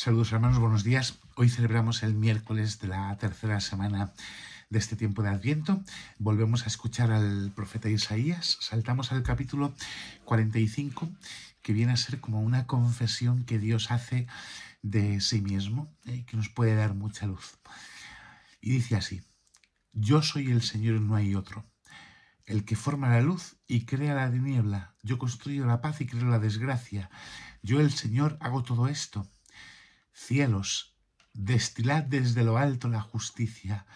Saludos hermanos, buenos días. Hoy celebramos el miércoles de la tercera semana de este tiempo de Adviento. Volvemos a escuchar al profeta Isaías. Saltamos al capítulo 45, que viene a ser como una confesión que Dios hace de sí mismo eh, que nos puede dar mucha luz. Y dice así, yo soy el Señor y no hay otro. El que forma la luz y crea la tiniebla. Yo construyo la paz y creo la desgracia. Yo el Señor hago todo esto. Cielos, destilad desde lo alto la justicia,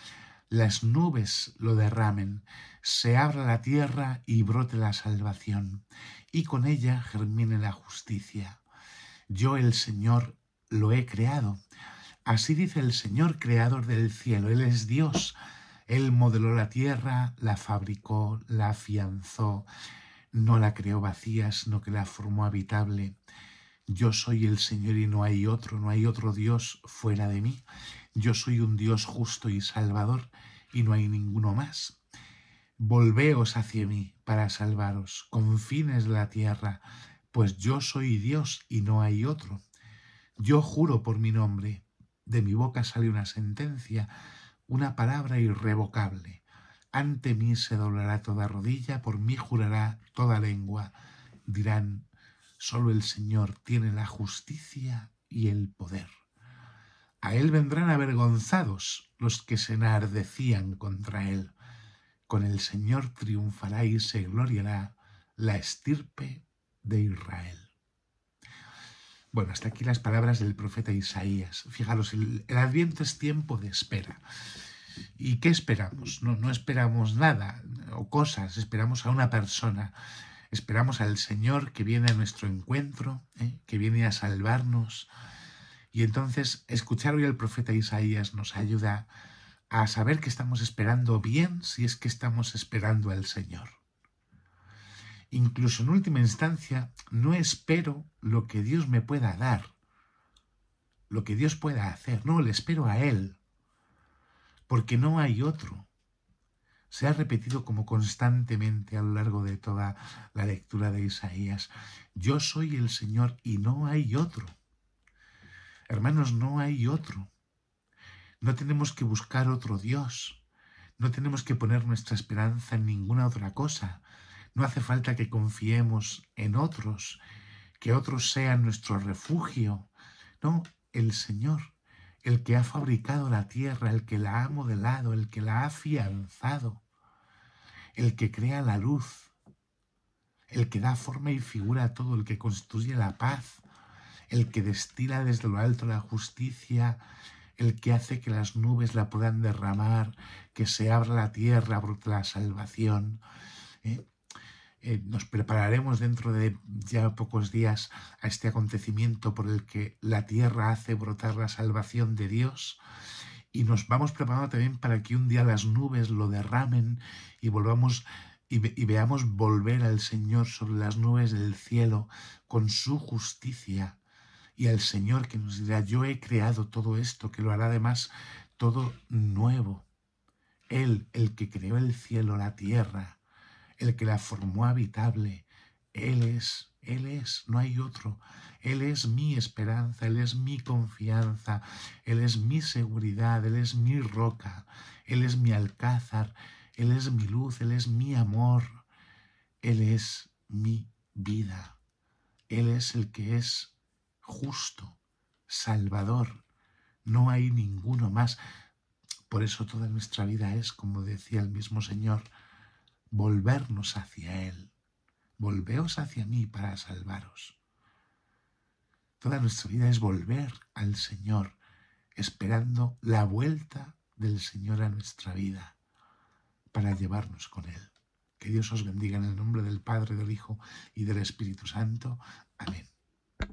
las nubes lo derramen, se abra la tierra y brote la salvación, y con ella germine la justicia. Yo el Señor lo he creado. Así dice el Señor, creador del cielo, Él es Dios. Él modeló la tierra, la fabricó, la afianzó, no la creó vacía, sino que la formó habitable. Yo soy el Señor y no hay otro, no hay otro Dios fuera de mí. Yo soy un Dios justo y salvador y no hay ninguno más. Volveos hacia mí para salvaros, confines la tierra, pues yo soy Dios y no hay otro. Yo juro por mi nombre, de mi boca sale una sentencia, una palabra irrevocable. Ante mí se doblará toda rodilla, por mí jurará toda lengua. Dirán Solo el Señor tiene la justicia y el poder. A él vendrán avergonzados los que se enardecían contra él. Con el Señor triunfará y se gloriará la estirpe de Israel. Bueno, hasta aquí las palabras del profeta Isaías. Fijaros, el, adviento es tiempo de espera. ¿Y qué esperamos? no esperamos nada o cosas, esperamos a una persona. Esperamos al Señor que viene a nuestro encuentro, ¿eh? que viene a salvarnos. Y entonces escuchar hoy al profeta Isaías nos ayuda a saber que estamos esperando bien si es que estamos esperando al Señor. Incluso en última instancia, no espero lo que Dios me pueda dar, lo que Dios pueda hacer, no, le espero a Él, porque no hay otro se ha repetido como constantemente a lo largo de toda la lectura de Isaías. Yo soy el Señor y no hay otro. Hermanos, no hay otro. No tenemos que buscar otro Dios. No tenemos que poner nuestra esperanza en ninguna otra cosa. No hace falta que confiemos en otros, que otros sean nuestro refugio. No, el Señor, el que ha fabricado la tierra, el que la ha modelado, el que la ha afianzado, el que crea la luz, el que da forma y figura a todo, el que constituye la paz, el que destila desde lo alto la justicia, el que hace que las nubes la puedan derramar, que se abra la tierra brote la salvación. ¿eh? Eh, nos prepararemos dentro de ya pocos días a este acontecimiento por el que la tierra hace brotar la salvación de Dios y nos vamos preparando también para que un día las nubes lo derramen y volvamos y, veamos volver al Señor sobre las nubes del cielo con su justicia y al Señor que nos dirá, yo he creado todo esto, que lo hará además todo nuevo. Él, el que creó el cielo, la tierra, el que la formó habitable, él es, Él es, no hay otro. Él es mi esperanza, Él es mi confianza, Él es mi seguridad, Él es mi roca, Él es mi alcázar, Él es mi luz, Él es mi amor, Él es mi vida. Él es el que es justo, salvador. No hay ninguno más. Por eso toda nuestra vida es, como decía el mismo Señor, volvernos hacia Él Volveos hacia mí para salvaros. Toda nuestra vida es volver al Señor, esperando la vuelta del Señor a nuestra vida, para llevarnos con Él. Que Dios os bendiga en el nombre del Padre, del Hijo y del Espíritu Santo. Amén.